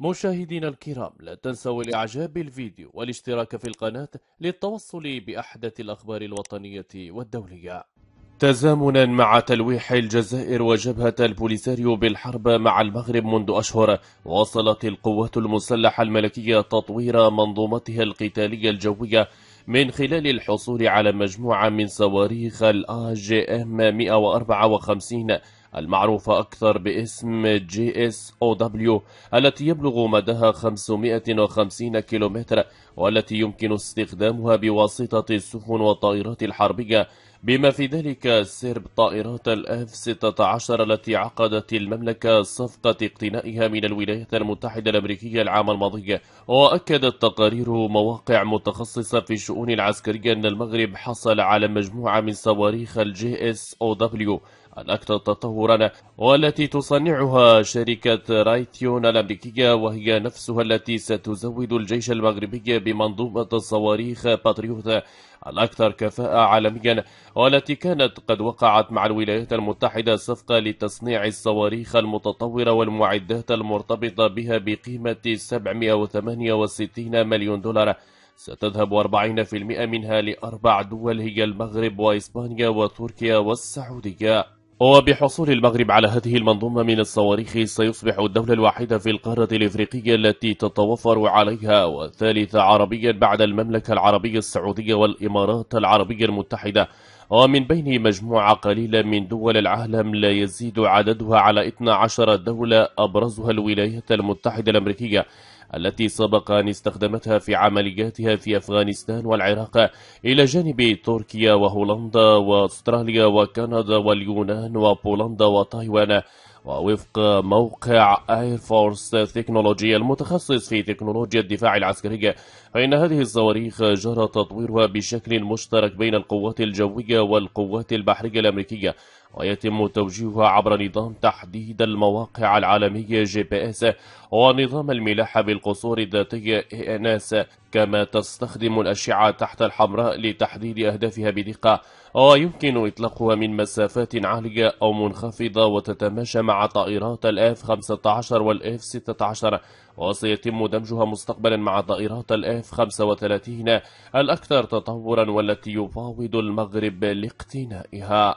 مشاهدينا الكرام لا تنسوا الاعجاب بالفيديو والاشتراك في القناة للتوصل بأحدث الأخبار الوطنية والدولية تزامنا مع تلويح الجزائر وجبهة البوليساريو بالحرب مع المغرب منذ أشهر واصلت القوات المسلحة الملكية تطوير منظومتها القتالية الجوية من خلال الحصول على مجموعة من صواريخ جي ام 154 المعروفة أكثر باسم جي اس او دبليو التي يبلغ مداها 550 كيلومتر والتي يمكن استخدامها بواسطة السفن والطائرات الحربية بما في ذلك سرب طائرات الأف 16 التي عقدت المملكة صفقة اقتنائها من الولايات المتحدة الأمريكية العام الماضي وأكدت تقارير مواقع متخصصة في الشؤون العسكرية أن المغرب حصل على مجموعة من صواريخ الجي اس او دبليو الأكثر تطورا والتي تصنعها شركة رايتيون الأمريكية وهي نفسها التي ستزود الجيش المغربي بمنظومة صواريخ باتريوت الأكثر كفاءة عالميا والتي كانت قد وقعت مع الولايات المتحدة صفقة لتصنيع الصواريخ المتطورة والمعدات المرتبطة بها بقيمة 768 مليون دولار ستذهب 40% منها لأربع دول هي المغرب وإسبانيا وتركيا والسعودية وبحصول المغرب على هذه المنظومة من الصواريخ سيصبح الدولة الوحيدة في القارة الإفريقية التي تتوفر عليها والثالثة عربيا بعد المملكة العربية السعودية والإمارات العربية المتحدة ومن بين مجموعة قليلة من دول العالم لا يزيد عددها على 12 دولة أبرزها الولايات المتحدة الأمريكية التي سبق أن استخدمتها في عملياتها في أفغانستان والعراق إلى جانب تركيا وهولندا وأستراليا وكندا واليونان وبولندا وتايوان ووفق موقع اير فورس تكنولوجيا المتخصص في تكنولوجيا الدفاع العسكري فإن هذه الصواريخ جرى تطويرها بشكل مشترك بين القوات الجوية والقوات البحرية الأمريكية ويتم توجيهها عبر نظام تحديد المواقع العالمية جي بي اس ونظام الملاحة بالقصور الذاتية اي ان اس كما تستخدم الأشعة تحت الحمراء لتحديد أهدافها بدقة ويمكن إطلاقها من مسافات عالية أو منخفضة وتتماشى مع طائرات الاف 15 والاف 16 وسيتم دمجها مستقبلا مع طائرات الاف 35 الأكثر تطورا والتي يفاوض المغرب لاقتنائها